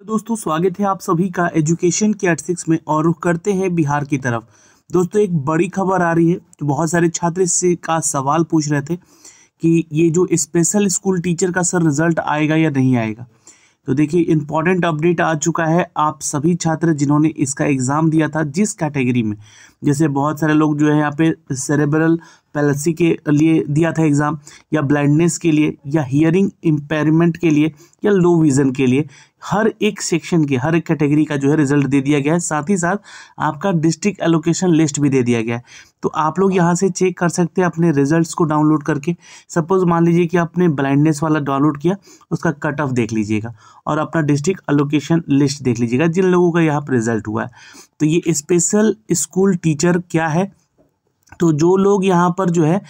तो दोस्तों स्वागत है आप सभी का एजुकेशन के एट सिक्स में और रुख करते हैं बिहार की तरफ दोस्तों एक बड़ी खबर आ रही है तो बहुत सारे छात्र इससे का सवाल पूछ रहे थे कि ये जो स्पेशल स्कूल टीचर का सर रिजल्ट आएगा या नहीं आएगा तो देखिए इम्पॉर्टेंट अपडेट आ चुका है आप सभी छात्र जिन्होंने इसका एग्ज़ाम दिया था जिस कैटेगरी में जैसे बहुत सारे लोग जो है यहाँ पे सेरेब्रल पैलसी के लिए दिया था एग्ज़ाम या ब्लाइंडनेस के लिए या हियरिंग इम्पेयरमेंट के लिए या लो विज़न के लिए हर एक सेक्शन के हर एक कैटेगरी का जो है रिजल्ट दे दिया गया है साथ ही साथ आपका डिस्ट्रिक्ट एलोकेशन लिस्ट भी दे दिया गया है तो आप लोग यहाँ से चेक कर सकते हैं अपने रिजल्ट्स को डाउनलोड करके सपोज़ मान लीजिए कि आपने ब्लाइंडनेस वाला डाउनलोड किया उसका कट ऑफ देख लीजिएगा और अपना डिस्ट्रिक्ट एलोकेशन लिस्ट देख लीजिएगा जिन लोगों का यहाँ पर रिजल्ट हुआ है तो ये स्पेशल स्कूल टी टीचर क्या है तो जो लोग यहाँ पर जो है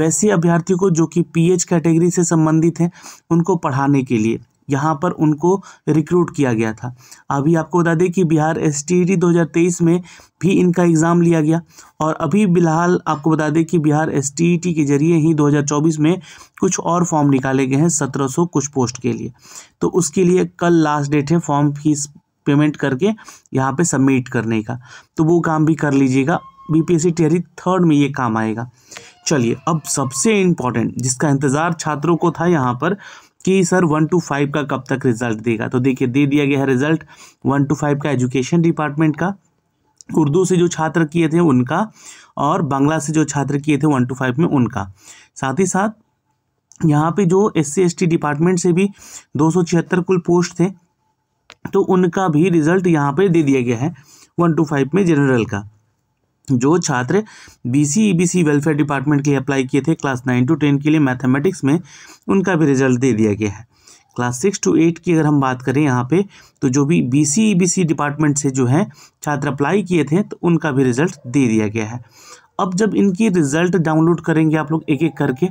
वैसे अभ्यर्थियों को जो कि पीएच कैटेगरी से संबंधित हैं उनको पढ़ाने के लिए यहाँ पर उनको रिक्रूट किया गया था अभी आपको बता दें कि बिहार एस टी 2023 में भी इनका एग्ज़ाम लिया गया और अभी बिलहाल आपको बता दें कि बिहार एस टी e के जरिए ही 2024 में कुछ और फॉर्म निकाले गए हैं 1700 कुछ पोस्ट के लिए तो उसके लिए कल लास्ट डेट है फॉर्म फीस पेमेंट करके यहाँ पे सबमिट करने का तो वो काम भी कर लीजिएगा बीपीएससी टेरी थर्ड में ये काम आएगा चलिए अब सबसे इम्पॉर्टेंट जिसका इंतज़ार छात्रों को था यहाँ पर कि सर वन टू फाइव का कब तक रिजल्ट देगा तो देखिए दे दिया गया है रिजल्ट वन टू फाइव का एजुकेशन डिपार्टमेंट का उर्दू से जो छात्र किए थे उनका और बांग्ला से जो छात्र किए थे वन टू फाइव में उनका साथ ही साथ यहाँ पे जो एस सी डिपार्टमेंट से भी दो कुल पोस्ट थे तो उनका भी रिजल्ट यहाँ पे दे दिया गया है वन टू फाइव में जनरल का जो छात्र बी सी वेलफेयर डिपार्टमेंट के लिए अप्लाई किए थे क्लास नाइन टू टेन के लिए मैथमेटिक्स में उनका भी रिजल्ट दे दिया गया है क्लास सिक्स टू एट की अगर हम बात करें यहाँ पे तो जो भी बी सी डिपार्टमेंट से जो है छात्र अप्लाई किए थे तो उनका भी रिजल्ट दे दिया गया है अब जब इनकी रिजल्ट डाउनलोड करेंगे आप लोग एक एक करके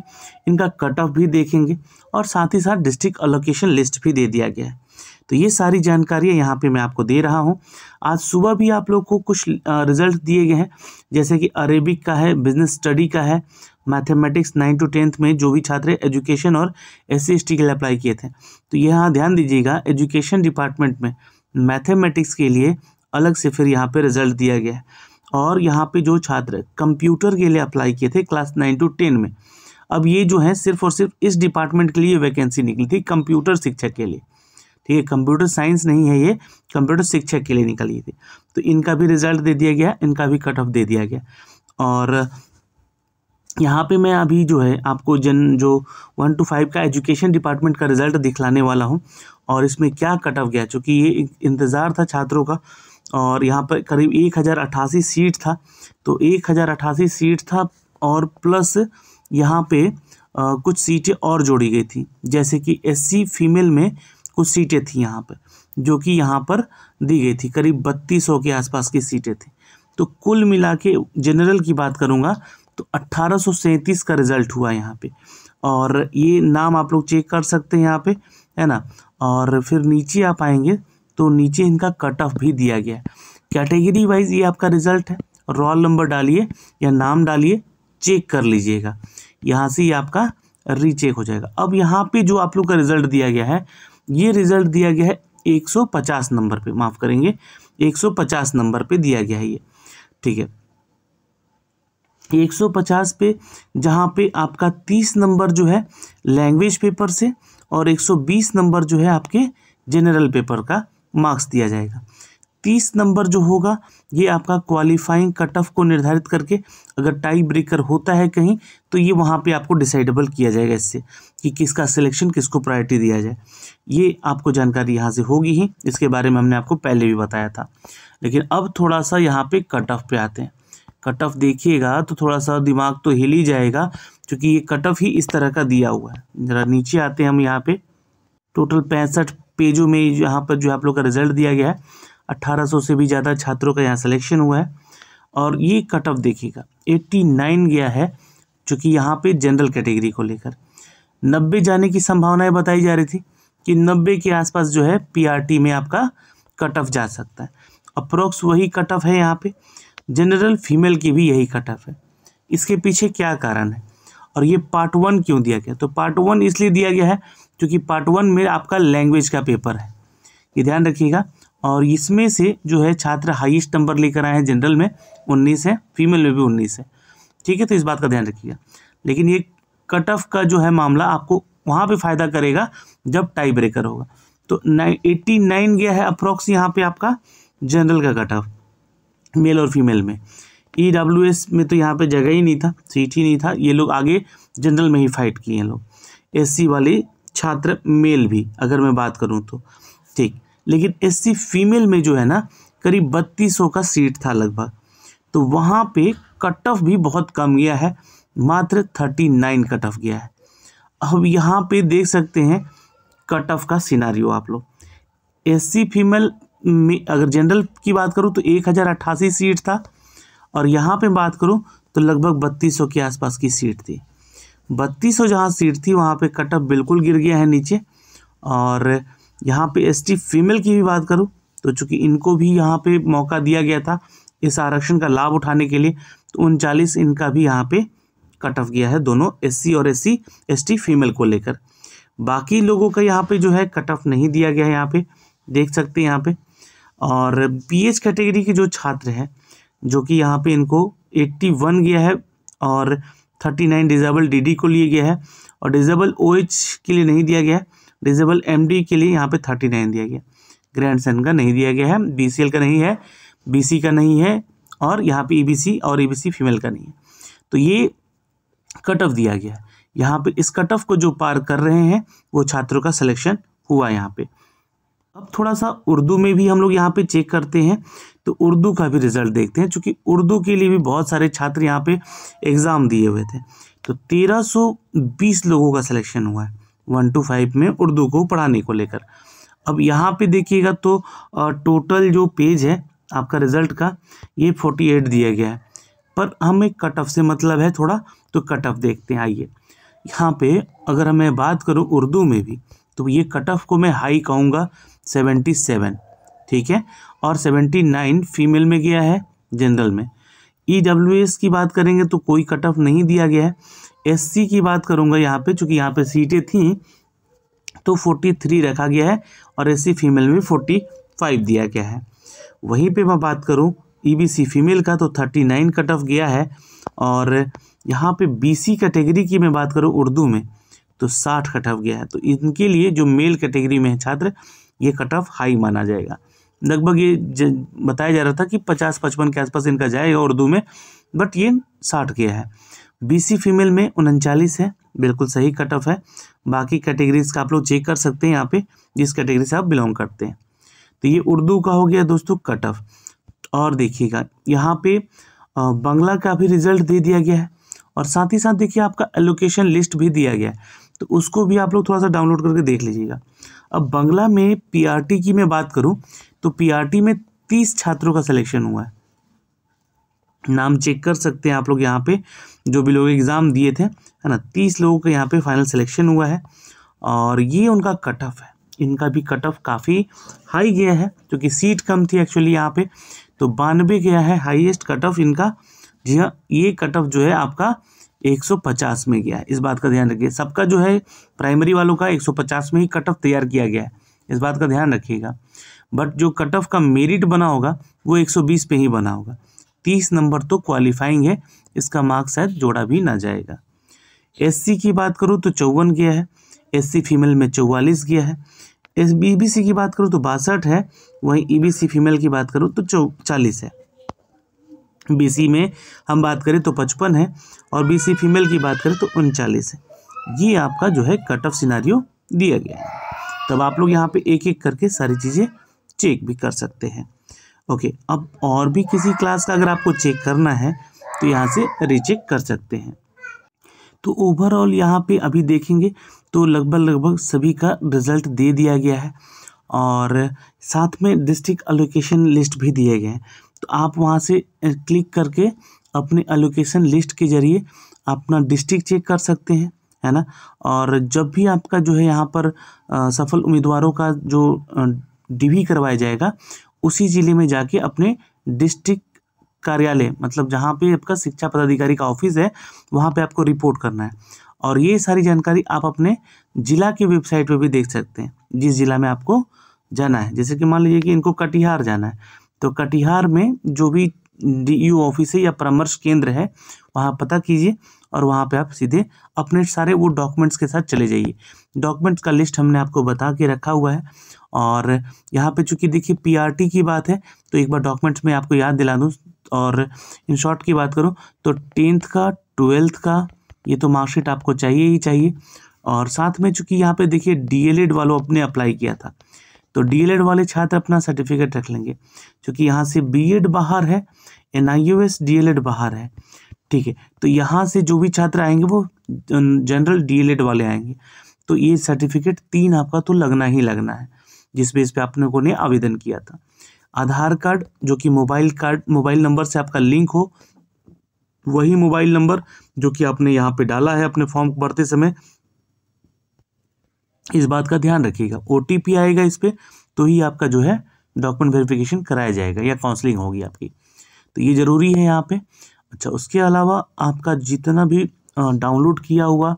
इनका कट ऑफ भी देखेंगे और साथ ही साथ डिस्ट्रिक्ट अलोकेशन लिस्ट भी दे दिया गया है तो ये सारी जानकारियाँ यहाँ पे मैं आपको दे रहा हूँ आज सुबह भी आप लोग को कुछ रिजल्ट दिए गए हैं जैसे कि अरेबिक का है बिजनेस स्टडी का है मैथमेटिक्स नाइन टू टेंथ में जो भी छात्र एजुकेशन और एस सी के लिए अप्लाई किए थे तो यहाँ ध्यान दीजिएगा एजुकेशन डिपार्टमेंट में मैथेमेटिक्स के लिए अलग से फिर यहाँ पर रिजल्ट दिया गया है और यहाँ पे जो छात्र कंप्यूटर के लिए अप्लाई किए थे क्लास नाइन टू टेन में अब ये जो है सिर्फ और सिर्फ इस डिपार्टमेंट के लिए वैकेंसी निकली थी कंप्यूटर शिक्षक के लिए ठीक है कंप्यूटर साइंस नहीं है ये कंप्यूटर शिक्षक के लिए निकली थी तो इनका भी रिजल्ट दे दिया गया इनका भी कट ऑफ दे दिया गया और यहाँ पे मैं अभी जो है आपको जन जो वन टू फाइव का एजुकेशन डिपार्टमेंट का रिजल्ट दिखलाने वाला हूँ और इसमें क्या कट ऑफ गया चूँकि ये इंतज़ार था छात्रों का और यहाँ पर करीब एक हज़ार अट्ठासी सीट था तो एक हज़ार अट्ठासी सीट था और प्लस यहाँ पे आ, कुछ सीटें और जोड़ी गई थी जैसे कि एससी फीमेल में कुछ सीटें थी यहाँ पर जो कि यहाँ पर दी गई थी करीब बत्तीस के आसपास की सीटें थी तो कुल मिला के जनरल की बात करूँगा तो अट्ठारह का रिज़ल्ट हुआ यहाँ पे और ये नाम आप लोग चेक कर सकते हैं यहाँ पे है ना और फिर नीचे आप आएंगे तो नीचे इनका कट ऑफ भी दिया गया है कैटेगरी वाइज ये आपका रिज़ल्ट है रोल नंबर डालिए या नाम डालिए चेक कर लीजिएगा यहाँ से ये आपका रीचेक हो जाएगा अब यहाँ पे जो आप लोग का रिज़ल्ट दिया गया है ये रिजल्ट दिया गया है 150 नंबर पे माफ़ करेंगे 150 नंबर पे दिया गया है ये ठीक है 150 पे जहाँ पे आपका 30 नंबर जो है लैंग्वेज पेपर से और 120 नंबर जो है आपके जनरल पेपर का मार्क्स दिया जाएगा तीस नंबर जो होगा ये आपका क्वालिफाइंग कट ऑफ को निर्धारित करके अगर टाई ब्रेकर होता है कहीं तो ये वहाँ पे आपको डिसाइडेबल किया जाएगा इससे कि किसका सिलेक्शन किसको प्रायोरिटी दिया जाए ये आपको जानकारी यहाँ से होगी ही इसके बारे में हमने आपको पहले भी बताया था लेकिन अब थोड़ा सा यहाँ पे कट ऑफ पे आते हैं कट ऑफ देखिएगा तो थोड़ा सा दिमाग तो हिल ही जाएगा क्योंकि ये कट ऑफ ही इस तरह का दिया हुआ है ज़रा नीचे आते हैं हम यहाँ पे टोटल पैंसठ पेजों में यहाँ पर जो आप लोग का रिजल्ट दिया गया है 1800 से भी ज़्यादा छात्रों का यहाँ सिलेक्शन हुआ है और ये कट ऑफ देखिएगा 89 गया है चूँकि यहाँ पे जनरल कैटेगरी को लेकर 90 जाने की संभावनाएं बताई जा रही थी कि 90 के आसपास जो है पीआरटी में आपका कट ऑफ जा सकता है अप्रोक्स वही कट ऑफ है यहाँ पे जनरल फीमेल की भी यही कट ऑफ है इसके पीछे क्या कारण है और ये पार्ट वन क्यों दिया गया तो पार्ट वन इसलिए दिया गया है क्योंकि पार्ट वन में आपका लैंग्वेज का पेपर है ये ध्यान रखिएगा और इसमें से जो है छात्र हाईएस्ट नंबर लेकर आए हैं जनरल में उन्नीस है फीमेल में भी उन्नीस है ठीक है तो इस बात का ध्यान रखिएगा लेकिन ये कट ऑफ का जो है मामला आपको वहाँ पर फ़ायदा करेगा जब टाई ब्रेकर होगा तो एट्टी नाइन गया है अप्रोक्स यहाँ पर आपका जनरल का कट ऑफ मेल और फीमेल में ई डब्ल्यू एस में तो यहाँ पे जगह ही नहीं था सीट ही नहीं था ये लोग आगे जनरल में ही फाइट किए हैं लोग एस सी वाले छात्र मेल भी अगर मैं बात करूँ तो ठीक लेकिन एस फीमेल में जो है ना करीब बत्तीस का सीट था लगभग तो वहाँ पे कट ऑफ भी बहुत कम गया है मात्र थर्टी नाइन कट ऑफ गया है अब यहाँ पे देख सकते हैं कट ऑफ का सिनारियो आप लोग एस फीमेल में अगर जनरल की बात करूँ तो एक हज़ार अट्ठासी सीट था और यहाँ पे बात करूँ तो लगभग बत्तीस सौ के आसपास की सीट थी बत्तीस सौ जहाँ सीट थी वहाँ पे कट ऑफ बिल्कुल गिर गया है नीचे और यहाँ पे एसटी फीमेल की भी बात करूँ तो चूंकि इनको भी यहाँ पे मौका दिया गया था इस आरक्षण का लाभ उठाने के लिए तो उनचालीस इनका भी यहाँ पे कट ऑफ गया है दोनों एससी और एससी एसटी फीमेल को लेकर बाकी लोगों का यहाँ पे जो है कट ऑफ नहीं दिया गया है यहाँ पे देख सकते हैं यहाँ पे और बी कैटेगरी के जो छात्र हैं जो कि यहाँ पे इनको एट्टी गया है और थर्टी नाइन डिजेबल डी को लिए गया है और डिजेबल ओ के लिए नहीं दिया गया है डिजेबल एम के लिए यहाँ पे थर्टी नाइन दिया गया ग्रैंड सन का नहीं दिया गया है बी का नहीं है बी का नहीं है और यहाँ पे ई e और ई e फीमेल का नहीं है तो ये कट ऑफ दिया गया है यहाँ पे इस कट ऑफ को जो पार कर रहे हैं वो छात्रों का सिलेक्शन हुआ यहाँ पे अब थोड़ा सा उर्दू में भी हम लोग यहाँ पे चेक करते हैं तो उर्दू का भी रिजल्ट देखते हैं चूँकि उर्दू के लिए भी बहुत सारे छात्र यहाँ पे एग्ज़ाम दिए हुए थे तो 1320 लोगों का सिलेक्शन हुआ है वन टू फाइव में उर्दू को पढ़ाने को लेकर अब यहाँ पे देखिएगा तो टोटल जो पेज है आपका रिजल्ट का ये फोर्टी एट दिया गया है पर हमें कट ऑफ से मतलब है थोड़ा तो कट ऑफ देखते हैं आइए यहाँ पे अगर हमें बात करूँ उर्दू में भी तो ये कट ऑफ को मैं हाई कहूँगा सेवेंटी सेवन ठीक है और सेवेंटी नाइन फीमेल में गया है जनरल में ई डब्ल्यू एस की बात करेंगे तो कोई कट ऑफ नहीं दिया गया है एस सी की बात करूँगा यहाँ पे चूँकि यहाँ पे सीटें थीं तो फोर्टी थ्री रखा गया है और एस सी फीमेल में फोर्टी फाइव दिया गया है वहीं पे मैं बात करूँ ई बी सी फीमेल का तो थर्टी नाइन कट ऑफ गया है और यहाँ पे बी सी कैटेगरी की मैं बात करूँ उर्दू में तो साठ कट ऑफ गया है तो इनके लिए जो मेल कैटेगरी में है छात्र ये कट ऑफ हाई माना जाएगा लगभग ये बताया जा रहा था कि पचास पचपन के आसपास इनका जाएगा उर्दू में बट ये साठ के है बीसी फीमेल में उनचालीस है बिल्कुल सही कट ऑफ है बाकी कैटेगरीज का आप लोग चेक कर सकते हैं यहाँ पे जिस कैटेगरी से आप बिलोंग करते हैं तो ये उर्दू का हो गया दोस्तों कट ऑफ और देखिएगा यहाँ पे बंगला का भी रिजल्ट दे दिया गया है और साथ ही साथ देखिए आपका एलोकेशन लिस्ट भी दिया गया है तो उसको भी आप लोग थोड़ा सा डाउनलोड करके देख लीजिएगा अब बंगला में पीआरटी की मैं बात करूँ तो पीआरटी में तीस छात्रों का सिलेक्शन हुआ है नाम चेक कर सकते हैं आप लोग यहाँ पे जो भी लोग एग्ज़ाम दिए थे है ना तीस लोगों का यहाँ पे फाइनल सिलेक्शन हुआ है और ये उनका कट ऑफ है इनका भी कट ऑफ काफ़ी हाई गया है क्योंकि सीट कम थी एक्चुअली यहाँ पे तो बानवे गया है हाईएस्ट कट ऑफ इनका जी हाँ ये कट ऑफ जो है आपका 150 में गया इस बात का ध्यान रखिए सबका जो है प्राइमरी वालों का 150 में ही कट ऑफ तैयार किया गया है इस बात का ध्यान रखिएगा बट जो कट ऑफ का मेरिट बना होगा वो 120 पे ही बना होगा 30 नंबर तो क्वालिफाइंग है इसका मार्क्स शायद जोड़ा भी ना जाएगा एस की बात करूँ तो चौवन गया है एस फीमेल में चौवालीस गया है एस बी की बात करूँ तो बासठ है वहीं ई e फीमेल की बात करूँ तो चौ चालीस है बीसी में हम बात करें तो पचपन है और बीसी फीमेल की बात करें तो उनचालीस है ये आपका जो है कट ऑफ सिनारियो दिया गया है तब आप लोग यहाँ पे एक एक करके सारी चीज़ें चेक भी कर सकते हैं ओके अब और भी किसी क्लास का अगर आपको चेक करना है तो यहाँ से रीचेक कर सकते हैं तो ओवरऑल यहाँ पे अभी देखेंगे तो लगभग लगभग सभी का रिजल्ट दे दिया गया है और साथ में डिस्ट्रिक्ट एलोकेशन लिस्ट भी दिए गए हैं तो आप वहाँ से क्लिक करके अपने एलोकेशन लिस्ट के ज़रिए अपना डिस्ट्रिक्ट चेक कर सकते हैं है ना और जब भी आपका जो है यहाँ पर आ, सफल उम्मीदवारों का जो डीवी करवाया जाएगा उसी ज़िले में जाके अपने डिस्ट्रिक्ट कार्यालय मतलब जहाँ पे आपका शिक्षा पदाधिकारी का ऑफिस है वहाँ पे आपको रिपोर्ट करना है और ये सारी जानकारी आप अपने ज़िला की वेबसाइट पे भी देख सकते हैं जिस ज़िला में आपको जाना है जैसे कि मान लीजिए कि इनको कटिहार जाना है तो कटिहार में जो भी डीईओ e ऑफिस है या परामर्श केंद्र है वहाँ पता कीजिए और वहाँ पे आप सीधे अपने सारे वो डॉक्यूमेंट्स के साथ चले जाइए डॉक्यूमेंट्स का लिस्ट हमने आपको बता के रखा हुआ है और यहाँ पे चूंकि देखिए पीआरटी की बात है तो एक बार डॉक्यूमेंट्स में आपको याद दिला दूँ और इन शॉर्ट की बात करूँ तो टेंथ का ट्वेल्थ का ये तो मार्कशीट आपको चाहिए ही चाहिए और साथ में चूँकि यहाँ पर देखिए डी e e वालों अपने अप्लाई किया था तो डीएलएड वाले छात्र अपना सर्टिफिकेट रख लेंगे क्योंकि यहाँ से बीएड बाहर है एन आई डीएलएड बाहर है ठीक है तो यहाँ से जो भी छात्र आएंगे वो जनरल डीएलएड वाले आएंगे तो ये सर्टिफिकेट तीन आपका तो लगना ही लगना है जिस बेस पे आपने को ने आवेदन किया था आधार कार्ड जो कि मोबाइल कार्ड मोबाइल नंबर से आपका लिंक हो वही मोबाइल नंबर जो कि आपने यहाँ पे डाला है अपने फॉर्म भरते समय इस बात का ध्यान रखिएगा ओ आएगा इस पर तो ही आपका जो है डॉक्यूमेंट वेरिफिकेशन कराया जाएगा या काउंसलिंग होगी आपकी तो ये ज़रूरी है यहाँ पे अच्छा उसके अलावा आपका जितना भी डाउनलोड किया हुआ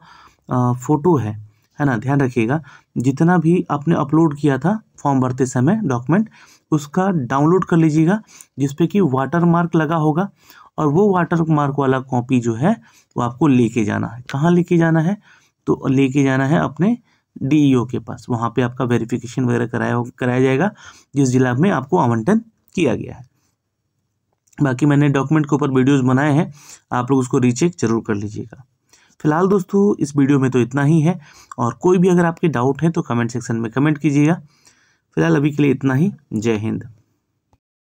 फ़ोटो है है ना ध्यान रखिएगा जितना भी आपने अपलोड किया था फॉर्म भरते समय डॉक्यूमेंट उसका डाउनलोड कर लीजिएगा जिस कि वाटर मार्क लगा होगा और वो वाटर मार्क वाला कॉपी जो है वो आपको लेके जाना है कहाँ लेके जाना है तो लेके जाना है अपने डीईओ e के पास वहाँ पे आपका वेरिफिकेशन वगैरह कराया कराया जाएगा जिस जिला में आपको आवंटन किया गया है बाकी मैंने डॉक्यूमेंट के ऊपर वीडियोज़ बनाए हैं आप लोग उसको रीचेक जरूर कर लीजिएगा फिलहाल दोस्तों इस वीडियो में तो इतना ही है और कोई भी अगर आपके डाउट हैं तो कमेंट सेक्शन में कमेंट कीजिएगा फिलहाल अभी के लिए इतना ही जय हिंद